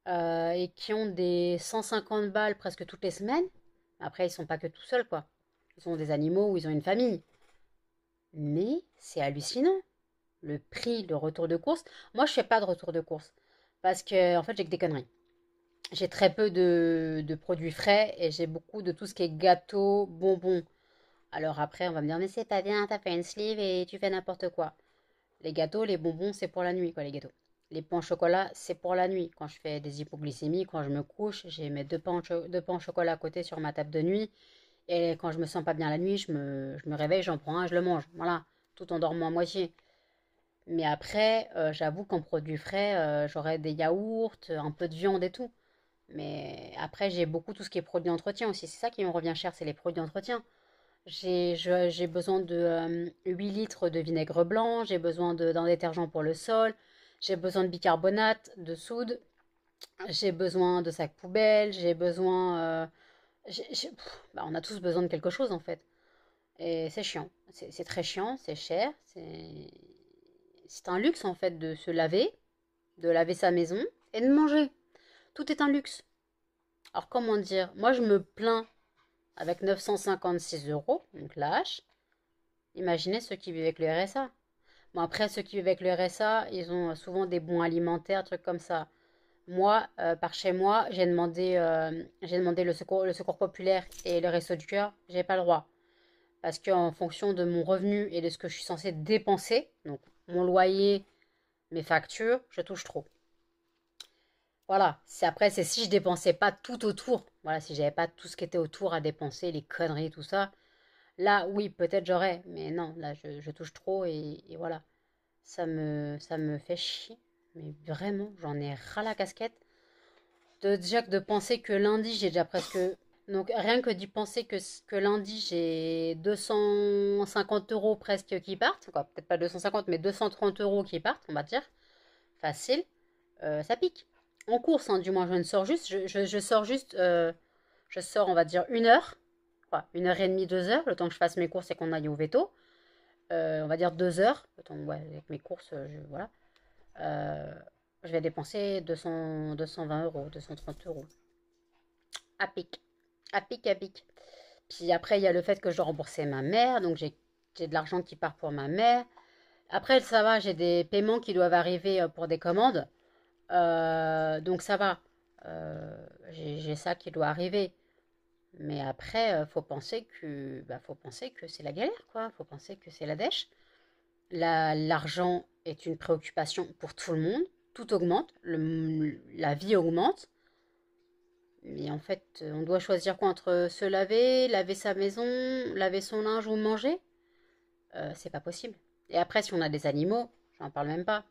euh, et qui ont des 150 balles presque toutes les semaines, après, ils sont pas que tout seuls, quoi. Ils ont des animaux ou ils ont une famille. Mais c'est hallucinant. Le prix de retour de course. Moi, je fais pas de retour de course. Parce que, en fait, j'ai que des conneries j'ai très peu de, produits frais et j'ai beaucoup de tout ce qui est gâteau, bonbons. Alors après, on va me dire, mais c'est pas bien, t'as fait une sleeve et tu fais n'importe quoi. Les gâteaux, les bonbons, c'est pour la nuit, quoi, les gâteaux. Les pains au chocolat, c'est pour la nuit. Quand je fais des hypoglycémies, quand je me couche, j'ai mes deux pains, au chocolat à côté sur ma table de nuit. Et quand je me sens pas bien la nuit, je me, me réveille, j'en prends un, je le mange. Voilà, tout en dormant à moitié. Mais après, euh, j'avoue qu'en produits frais, euh, j'aurais des yaourts, un peu de viande et tout. Mais après, j'ai beaucoup tout ce qui est produits d'entretien aussi. C'est ça qui me revient cher, c'est les produits d'entretien. J'ai besoin de 8 euh, litres de vinaigre blanc, j'ai besoin d'un détergent pour le sol, j'ai besoin de bicarbonate, de soude, j'ai besoin de sacs poubelles, j'ai besoin... Euh, bah, on a tous besoin de quelque chose en fait. Et c'est chiant. C'est très chiant, c'est cher, c'est un luxe en fait de se laver, de laver sa maison et de manger. Tout est un luxe. Alors comment dire Moi je me plains avec 956 euros, donc lâche. Imaginez ceux qui vivent avec le RSA. Bon après ceux qui vivent avec le RSA, ils ont souvent des bons alimentaires, trucs comme ça. Moi, euh, par chez moi, j'ai demandé, euh, j'ai demandé le secours, populaire et le réseau du cœur. J'ai pas le droit parce qu'en fonction de mon revenu et de ce que je suis censée dépenser, donc mon loyer, mes factures, je touche trop. Voilà, après, c'est si je dépensais pas tout autour, voilà, si j'avais pas tout ce qui était autour à dépenser, les conneries, tout ça, là, oui, peut-être j'aurais, mais non, là, je, touche trop et, voilà. Ça me, ça me fait chier, mais vraiment, j'en ai ras la casquette. De, déjà de penser que lundi, j'ai déjà presque. Donc, rien que d'y penser que, que lundi, j'ai 250 euros presque qui partent, quoi, peut-être pas 250, mais 230 euros qui partent, on va dire, facile, euh, ça pique en course, hein, du moins, je ne sors juste, je, sors juste, euh, je sors, on va dire, une heure, une heure et demie, deux heures, le temps que je fasse mes courses et qu'on aille au veto. Euh, on va dire deux heures, le temps, avec mes courses, euh, je, voilà. je vais dépenser 200, 220 euros, 230 euros. À pic, à pic, à pic. Puis après, il y a le fait que je dois ma mère, donc j'ai de l'argent qui part pour ma mère. Après, ça va, j'ai des paiements qui doivent arriver pour des commandes. Euh, donc ça va, euh, j'ai ça qui doit arriver. Mais après, euh, faut penser que, bah, faut penser que c'est la galère, quoi. Faut penser que c'est la dèche. L'argent est une préoccupation pour tout le monde. Tout augmente, la vie augmente. Mais en fait, on doit choisir quoi entre se laver, laver sa maison, laver son linge ou manger C'est pas possible. Et après, si on a des animaux, j'en parle même pas.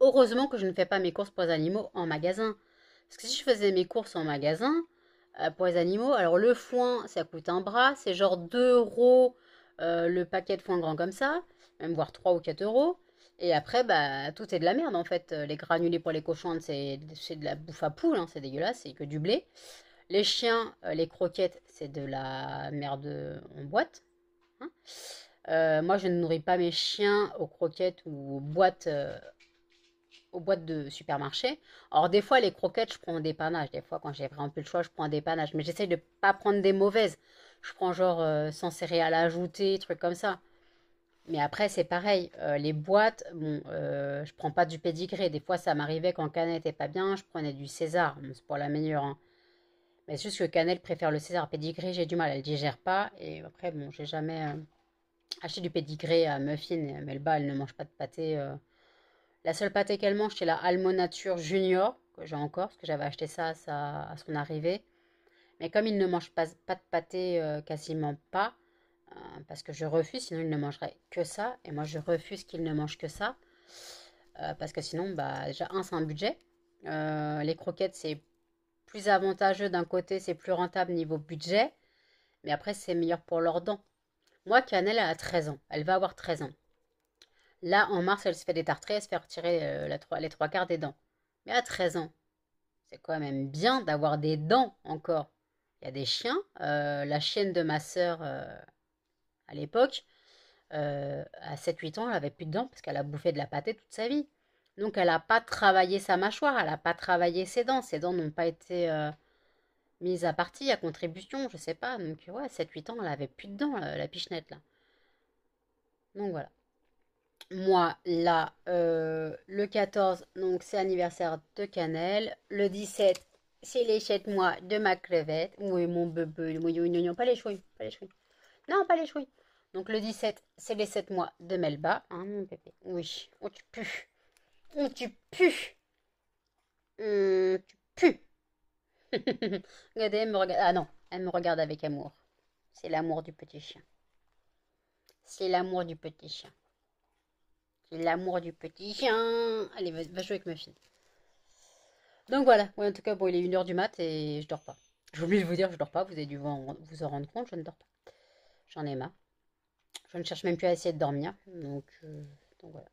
Heureusement que je ne fais pas mes courses pour les animaux en magasin. Parce que si je faisais mes courses en magasin, euh, pour les animaux, alors le foin, ça coûte un bras, c'est genre 2 euros euh, le paquet de foin grand comme ça, même voire 3 ou 4 euros. Et après, bah, tout est de la merde en fait. Euh, les granulés pour les cochons, c'est de la bouffe à poule, hein, c'est dégueulasse, c'est que du blé. Les chiens, les croquettes, c'est de la merde en boîte. Hein. moi, je ne nourris pas mes chiens aux croquettes ou aux boîtes aux boîtes de supermarché. Or, des fois, les croquettes, je prends des dépannage. Des fois, quand j'ai vraiment plus le choix, je prends des panaches. Mais j'essaye de ne pas prendre des mauvaises. Je prends genre euh, sans céréales ajoutées, trucs comme ça. Mais après, c'est pareil. Euh, les boîtes, bon, euh, je prends pas du pédigré. Des fois, ça m'arrivait quand Canet n'était pas bien, je prenais du César. c'est pour la meilleure. Hein. Mais c'est juste que Canel préfère le César. Pédigré, j'ai du mal. Elle digère pas. Et après, bon, j'ai jamais acheté du pédigré à Muffin. Melba, elle ne mange pas de pâté. La seule pâté qu'elle mange, c'est la Almonature Junior, que j'ai encore, parce que j'avais acheté ça à, son arrivée. Mais comme il ne mange pas, de pâté, euh, quasiment pas, euh, parce que je refuse, sinon il ne mangerait que ça. Et moi, je refuse qu'il ne mange que ça. Euh, parce que sinon, bah, déjà, un, c'est un budget. les croquettes, c'est plus avantageux d'un côté, c'est plus rentable niveau budget. Mais après, c'est meilleur pour leurs dents. Moi, Canelle a 13 ans. Elle va avoir 13 ans. Là, en mars, elle se fait des elle se fait retirer euh, les trois quarts des dents. Mais à 13 ans, c'est quand même bien d'avoir des dents encore. Il y a des chiens. Euh, la chienne de ma sœur, euh, à l'époque, à 7-8 ans, elle avait plus de dents parce qu'elle a bouffé de la pâtée toute sa vie. Donc, elle n'a pas travaillé sa mâchoire, elle n'a pas travaillé ses dents. Ses dents n'ont pas été mises à partie, à contribution, je sais pas. Donc, à 7-8 ans, elle avait plus de dents, la, la pichenette, là. Donc, voilà moi, là, euh, le 14, donc c'est anniversaire de cannelle. Le 17, c'est les 7 mois de ma crevette. Oui, mon bébé, oui, non, non, pas les chouilles, pas les chouilles. Non, pas les chouilles. Donc le 17, c'est les 7 mois de Melba. Hein, mon bébé Oui, oh, tu pues. Oh, tu pues. tu pues. Regardez, elle me regarde. Ah non, elle me regarde avec amour. C'est l'amour du petit chien. C'est l'amour du petit chien. L'amour du petit chien. Allez, va, jouer avec ma fille. Donc voilà. Oui, en tout cas, bon, il est 1h du mat et je dors pas. J'ai oublié de vous dire, je dors pas. Vous avez dû vous en, rendre compte, je ne dors pas. J'en ai marre. Je ne cherche même plus à essayer de dormir. Donc, euh, voilà.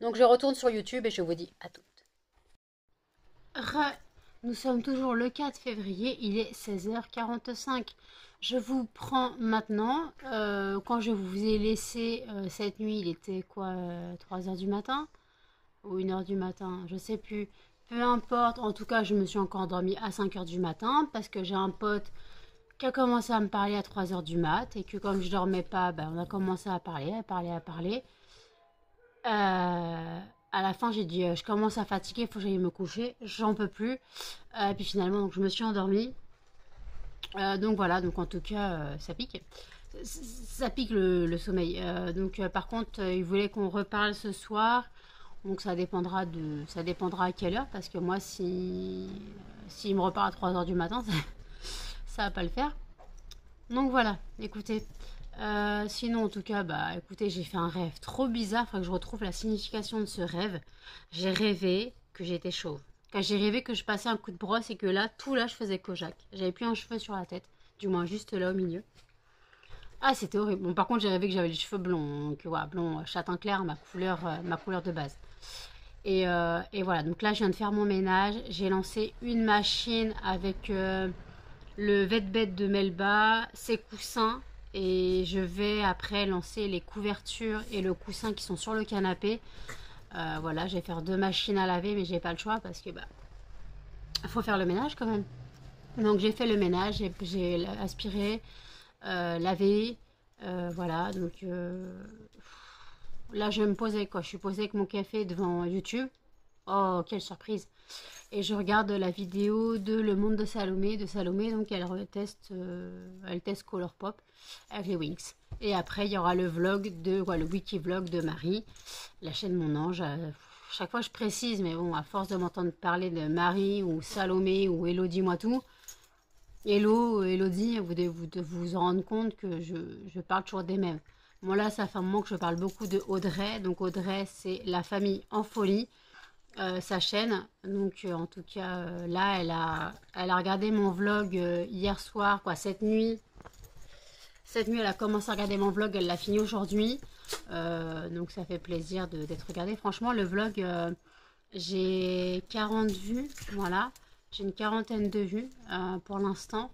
Donc je retourne sur YouTube et je vous dis à toutes. Nous sommes toujours le 4 février, il est 16h45. Je vous prends maintenant, euh, quand je vous ai laissé euh, cette nuit, il était quoi, 3h euh, du matin Ou 1h du matin, je ne sais plus. Peu importe, en tout cas, je me suis encore endormie à 5h du matin parce que j'ai un pote qui a commencé à me parler à 3h du mat et que comme je dormais pas, ben, on a commencé à parler, à parler, à parler. Euh à la fin, j'ai dit, euh, je commence à fatiguer, il faut que j'aille me coucher, j'en peux plus. Et euh, puis finalement, je me suis endormie. Euh, donc voilà, donc en tout cas, ça pique. Ça, pique le, sommeil. donc par contre, il voulait qu'on reparle ce soir. Donc ça dépendra de, ça dépendra à quelle heure, parce que moi, si, s'il me repart à 3h du matin, ça, ça va pas le faire. Donc voilà, écoutez. Euh, sinon, en tout cas, bah écoutez, j'ai fait un rêve trop bizarre. Faut que je retrouve la signification de ce rêve. J'ai rêvé que j'étais chauve. Quand j'ai rêvé que je passais un coup de brosse et que là, tout là, je faisais Kojak. J'avais plus un cheveu sur la tête. Du moins, juste là au milieu. Ah, c'était horrible. Bon, par contre, j'ai rêvé que j'avais les cheveux blonds. que blond, euh, châtain clair, ma couleur, euh, ma couleur de base. Et, voilà, donc là, je viens de faire mon ménage. J'ai lancé une machine avec le vet de Melba, ses coussins, et je vais après lancer les couvertures et le coussin qui sont sur le canapé. Euh, voilà, je vais faire deux machines à laver, mais j'ai pas le choix parce que bah faut faire le ménage quand même. Donc j'ai fait le ménage, j'ai aspiré, euh, lavé, euh, voilà. Donc là je vais me poser quoi, je suis posée avec mon café devant YouTube. Oh quelle surprise et je regarde la vidéo de Le Monde de Salomé, de Salomé, donc elle reteste, euh, elle teste Colourpop avec les Wings. Et après, il y aura le vlog de, ouais, le wiki vlog de Marie, la chaîne Mon Ange. Euh, chaque fois, je précise, mais bon, à force de m'entendre parler de Marie ou Salomé ou Elodie, moi tout, Hello, Elodie, vous devez vous, vous rendre compte que je, je parle toujours des mêmes. Moi, bon, là, ça fait un moment que je parle beaucoup de Audrey. Donc, Audrey, c'est la famille en folie. Euh, sa chaîne. Donc euh, en tout cas euh, là elle a elle a regardé mon vlog hier soir quoi cette nuit. Cette nuit elle a commencé à regarder mon vlog, elle l'a fini aujourd'hui. donc ça fait plaisir d'être regardée. Franchement le vlog j'ai 40 vues, voilà. J'ai une quarantaine de vues pour l'instant.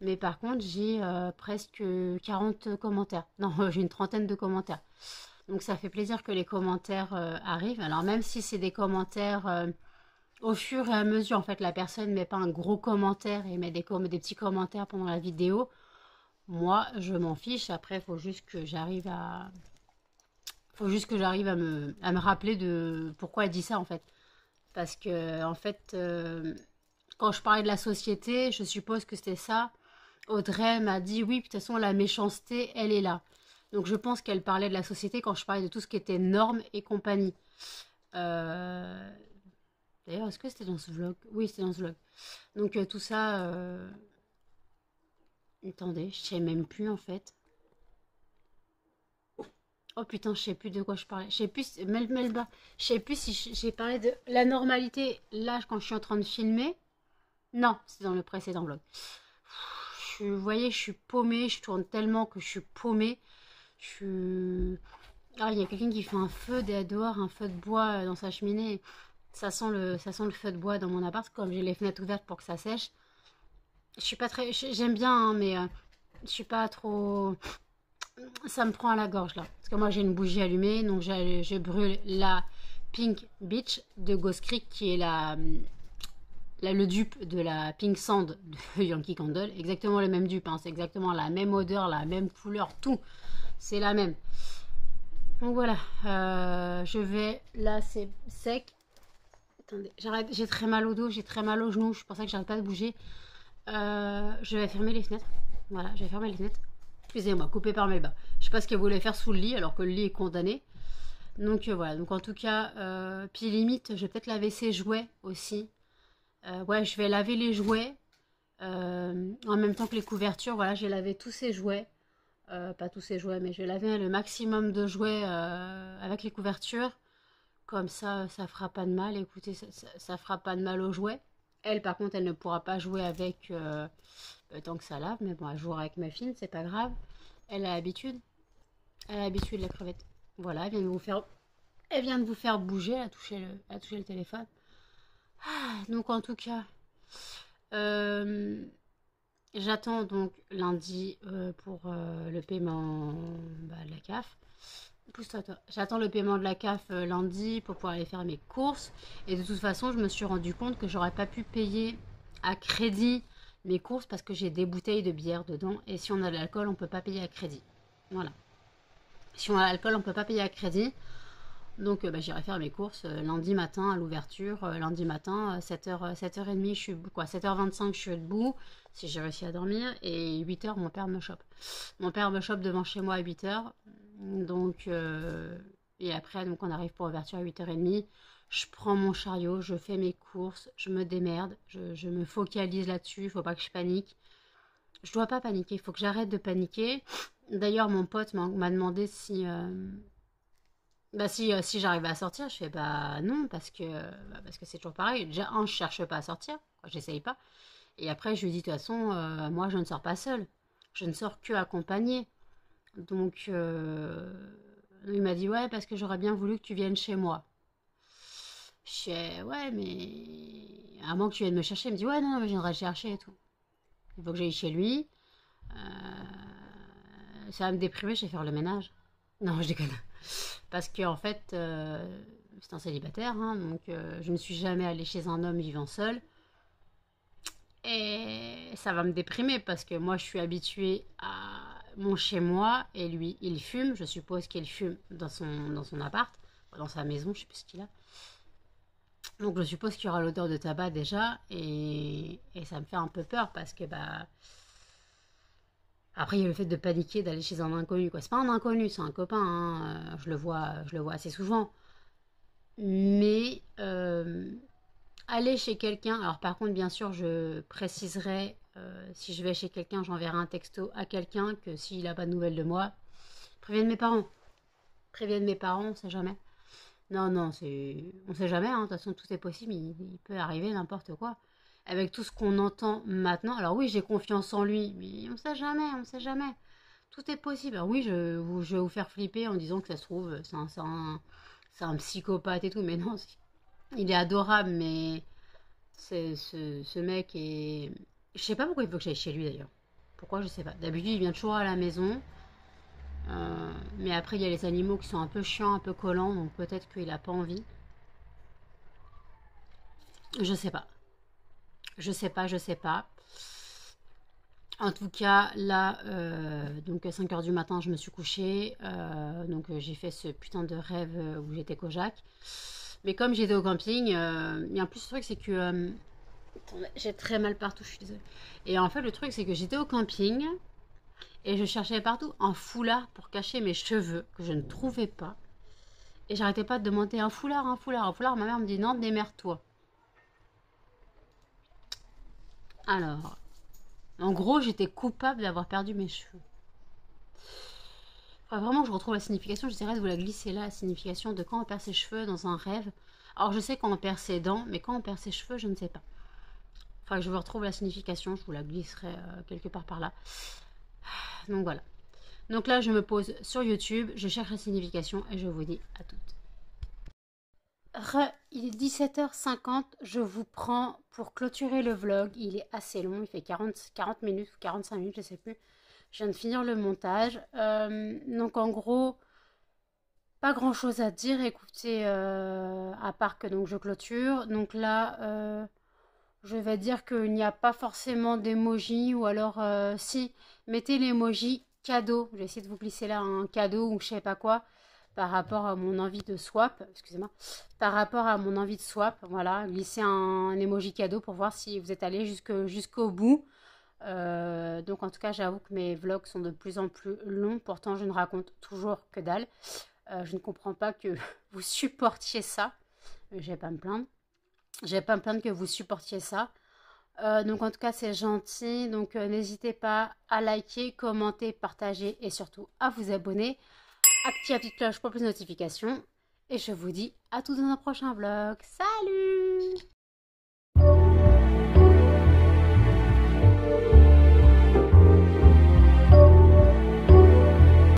Mais par contre j'ai presque 40 commentaires. Non, j'ai une trentaine de commentaires. Donc ça fait plaisir que les commentaires euh, arrivent. Alors même si c'est des commentaires euh, au fur et à mesure, en fait la personne ne met pas un gros commentaire et met des, des petits commentaires pendant la vidéo, moi je m'en fiche. Après il faut juste que j'arrive à... faut juste que j'arrive à me, rappeler de pourquoi elle dit ça en fait. Parce que en fait, euh, quand je parlais de la société, je suppose que c'était ça. Audrey m'a dit oui, de toute façon la méchanceté, elle est là. Donc je pense qu'elle parlait de la société quand je parlais de tout ce qui était normes et compagnie. Euh, d'ailleurs, est-ce que c'était dans ce vlog Oui, c'était dans ce vlog. Donc euh, tout ça... Euh, attendez, je sais même plus en fait. Oh putain, je sais plus de quoi je parlais. Je sais plus, je sais plus si j'ai parlé de la normalité là quand je suis en train de filmer. Non, c'est dans le précédent vlog. vous voyez, je suis paumée, je tourne tellement que je suis paumée. Ah, il y a quelqu'un qui fait un feu dehors, un feu de bois euh, dans sa cheminée. Ça sent le, ça sent le feu de bois dans mon appart, comme j'ai les fenêtres ouvertes pour que ça sèche. Je suis pas très... J'aime bien, hein, mais euh, je suis pas trop... Ça me prend à la gorge, là. Parce que moi, j'ai une bougie allumée, donc je brûle la Pink Beach de Ghost Creek, qui est la, Là, le dupe de la Pink Sand de Yankee Candle, exactement le même dupe, hein, c'est exactement la même odeur, la même couleur, tout, c'est la même. Donc voilà, euh, je vais, là c'est sec. Attendez, j'arrête, j'ai très mal au dos, j'ai très mal aux genoux, je pensais que j'arrête pas de bouger. Euh, je vais fermer les fenêtres, voilà, je vais fermer les fenêtres. Excusez-moi, coupé par mes bas. Je sais pas ce qu'elle voulait faire sous le lit alors que le lit est condamné. Donc euh, voilà, donc en tout cas, puis limite, je vais peut-être laver ses jouets aussi. Euh, ouais, je vais laver les jouets. Euh, en même temps que les couvertures, voilà, j'ai lavé tous ces jouets. Euh, pas tous ces jouets, mais j'ai lavé le maximum de jouets avec les couvertures. Comme ça, ça fera pas de mal. Écoutez, ça, fera pas de mal aux jouets. Elle, par contre, elle ne pourra pas jouer avec tant que ça lave. Mais bon, elle jouera avec ma fille, c'est pas grave. Elle a l'habitude. Elle a l'habitude, la crevette. Voilà, elle vient de vous faire, elle vient de vous faire bouger. Elle a le, a touché le téléphone. Ah, donc en tout cas, euh, j'attends donc lundi euh, pour euh, le paiement bah, de la CAF. Pousse-toi toi. J'attends le paiement de la CAF lundi pour pouvoir aller faire mes courses. Et de toute façon, je me suis rendu compte que j'aurais pas pu payer à crédit mes courses parce que j'ai des bouteilles de bière dedans. Et si on a de l'alcool, on peut pas payer à crédit. Voilà. Si on a de l'alcool, on ne peut pas payer à crédit. Donc euh, bah, j'irai faire mes courses euh, lundi matin à l'ouverture, euh, lundi matin 7h, 7h30, je suis quoi, 7h25 je suis debout, si j'ai réussi à dormir, et 8h mon père me chope. Mon père me chope devant chez moi à 8h, donc et après donc on arrive pour l'ouverture à 8h30, je prends mon chariot, je fais mes courses, je me démerde, je, me focalise là-dessus, il faut pas que je panique. Je dois pas paniquer, il faut que j'arrête de paniquer. D'ailleurs mon pote m'a demandé si... Bah si, euh, si j'arrive à sortir, je fais bah non, bah, parce que c'est toujours pareil. Déjà, un, je cherche pas à sortir, j'essaye pas. Et après, je lui dis, de toute façon, euh, moi, je ne sors pas seule. Je ne sors que accompagnée. Donc, euh, il m'a dit, ouais, parce que j'aurais bien voulu que tu viennes chez moi. Je fais, ouais, mais à moins que tu viennes me chercher, il me dit, ouais, non, non je viendrai le chercher et tout. Il faut que j'aille chez lui. Ça va me déprimer, je vais faire le ménage. Non, je déconne. Parce que en fait, euh, c'est un célibataire, hein, donc euh, je ne suis jamais allée chez un homme vivant seul. Et ça va me déprimer parce que moi je suis habituée à mon chez moi et lui il fume, je suppose qu'il fume dans son, dans son appart, dans sa maison, je sais plus ce qu'il a. Donc je suppose qu'il y aura l'odeur de tabac déjà et, et, ça me fait un peu peur parce que bah après, il y a le fait de paniquer, d'aller chez un inconnu. Quoi. C'est pas un inconnu, c'est un copain. Hein, euh, je, le vois, je le vois assez souvent. Mais euh, aller chez quelqu'un. Alors, par contre, bien sûr, je préciserai euh, si je vais chez quelqu'un, j'enverrai un texto à quelqu'un que s'il n'a pas de nouvelles de moi, prévienne mes parents. Prévienne mes parents, on sait jamais. Non, non, c'est... on sait jamais. Hein, de toute façon, tout est possible. il peut arriver n'importe quoi avec tout ce qu'on entend maintenant. Alors oui, j'ai confiance en lui, mais on sait jamais, on sait jamais. Tout est possible. Alors oui, je, vais vous faire flipper en disant que ça se trouve, c'est un, psychopathe et tout, mais non, il est adorable, mais ce, mec est... Je sais pas pourquoi il faut que j'aille chez lui d'ailleurs. Pourquoi, je sais pas. D'habitude, il vient toujours à la maison. Euh, mais après, il y a les animaux qui sont un peu chiants, un peu collants, donc peut-être qu'il n'a pas envie. Je sais pas. Je sais pas, je sais pas. En tout cas, là, euh, donc donc 5 heures du matin, je me suis couchée. Euh, donc euh, j'ai fait ce putain de rêve où j'étais Kojak. Mais comme j'étais au camping, il plus le truc, c'est que. j'ai très mal partout, je suis désolée. Et en fait, le truc, c'est que j'étais au camping et je cherchais partout un foulard pour cacher mes cheveux que je ne trouvais pas. Et j'arrêtais pas de demander un foulard, un foulard, un foulard. Ma mère me dit non, démerde-toi. Alors, en gros, j'étais coupable d'avoir perdu mes cheveux. Enfin, vraiment que je retrouve la signification, j'essaierai de vous la glisser là, la signification de quand on perd ses cheveux dans un rêve. Alors, je sais quand on perd ses dents, mais quand on perd ses cheveux, je ne sais pas. Enfin, je vous retrouve la signification, je vous la glisserai euh, quelque part par là. Donc voilà. Donc là, je me pose sur YouTube, je cherche la signification et je vous dis à toutes il est 17h50, je vous prends pour clôturer le vlog. Il est assez long, il fait 40, 40 minutes 45 minutes, je sais plus. Je viens de finir le montage. Euh, donc en gros, pas grand chose à dire. Écoutez, euh, à part que donc, je clôture. Donc là, euh, je vais dire qu'il n'y a pas forcément d'emoji ou alors si, mettez l'emoji cadeau. Je vais essayer de vous glisser là un cadeau ou je sais pas quoi par rapport à mon envie de swap, excusez-moi, par rapport à mon envie de swap, voilà, glisser un, emoji cadeau pour voir si vous êtes allé jusqu'au bout. Euh, donc en tout cas, j'avoue que mes vlogs sont de plus en plus longs, pourtant je ne raconte toujours que dalle. Euh, je ne comprends pas que vous supportiez ça. Euh, je vais pas me plaindre. Je vais pas me plaindre que vous supportiez ça. donc en tout cas, c'est gentil. Donc n'hésitez pas à liker, commenter, partager et surtout à vous abonner. Active la petite cloche pour plus de notifications. Et je vous dis à tout dans un prochain vlog. Salut